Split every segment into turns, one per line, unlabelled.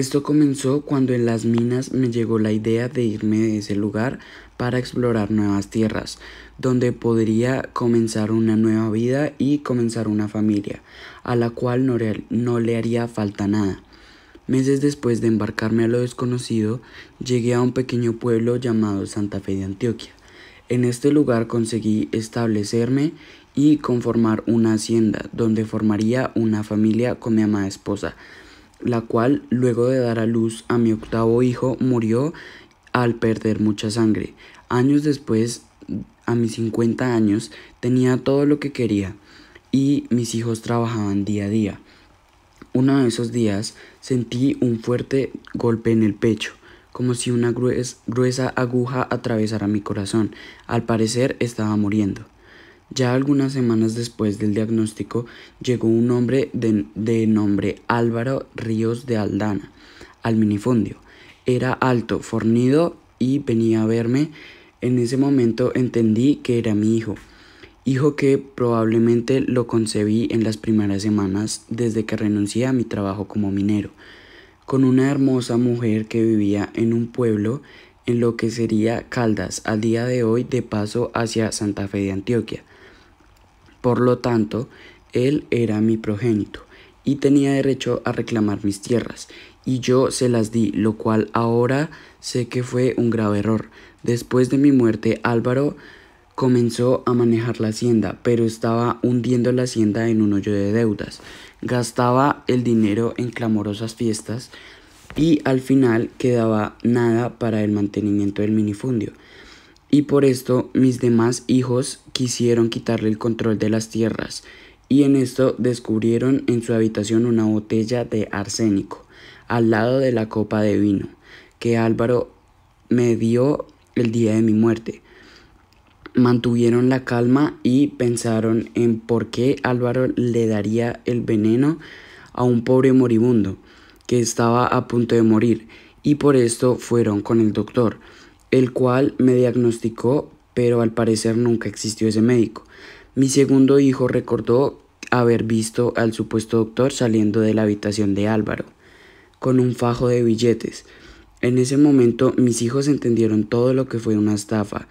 Esto comenzó cuando en las minas me llegó la idea de irme de ese lugar para explorar nuevas tierras, donde podría comenzar una nueva vida y comenzar una familia, a la cual no, no le haría falta nada. Meses después de embarcarme a lo desconocido, llegué a un pequeño pueblo llamado Santa Fe de Antioquia. En este lugar conseguí establecerme y conformar una hacienda donde formaría una familia con mi amada esposa, la cual luego de dar a luz a mi octavo hijo murió al perder mucha sangre. Años después, a mis 50 años, tenía todo lo que quería y mis hijos trabajaban día a día. Uno de esos días sentí un fuerte golpe en el pecho, como si una gruesa aguja atravesara mi corazón. Al parecer estaba muriendo. Ya algunas semanas después del diagnóstico llegó un hombre de, nombre Álvaro Ríos de Aldana al minifundio. Era alto, fornido y venía a verme. En ese momento entendí que era mi hijo, hijo que probablemente lo concebí en las primeras semanas desde que renuncié a mi trabajo como minero, con una hermosa mujer que vivía en un pueblo en lo que sería Caldas, al día de hoy de paso hacia Santa Fe de Antioquia. Por lo tanto, él era mi progénito y tenía derecho a reclamar mis tierras, y yo se las di, lo cual ahora sé que fue un grave error. Después de mi muerte, Álvaro comenzó a manejar la hacienda, pero estaba hundiendo la hacienda en un hoyo de deudas. Gastaba el dinero en clamorosas fiestas y al final quedaba nada para el mantenimiento del minifundio y por esto mis demás hijos quisieron quitarle el control de las tierras y en esto descubrieron en su habitación una botella de arsénico al lado de la copa de vino que Álvaro me dio el día de mi muerte. Mantuvieron la calma y pensaron en por qué Álvaro le daría el veneno a un pobre moribundo que estaba a punto de morir y por esto fueron con el doctor el cual me diagnosticó, pero al parecer nunca existió ese médico. Mi segundo hijo recordó haber visto al supuesto doctor saliendo de la habitación de Álvaro, con un fajo de billetes. En ese momento mis hijos entendieron todo lo que fue una estafa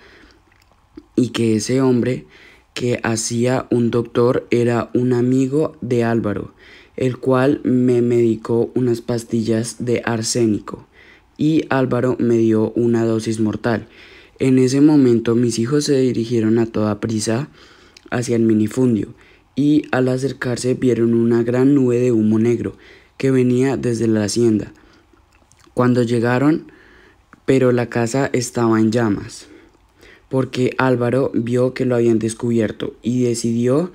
y que ese hombre que hacía un doctor era un amigo de Álvaro, el cual me medicó unas pastillas de arsénico y Álvaro me dio una dosis mortal. En ese momento mis hijos se dirigieron a toda prisa hacia el minifundio y al acercarse vieron una gran nube de humo negro que venía desde la hacienda. Cuando llegaron, pero la casa estaba en llamas, porque Álvaro vio que lo habían descubierto y decidió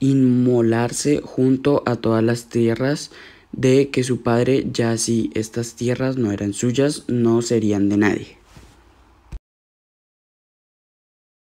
inmolarse junto a todas las tierras de que su padre, ya si estas tierras no eran suyas, no serían de nadie.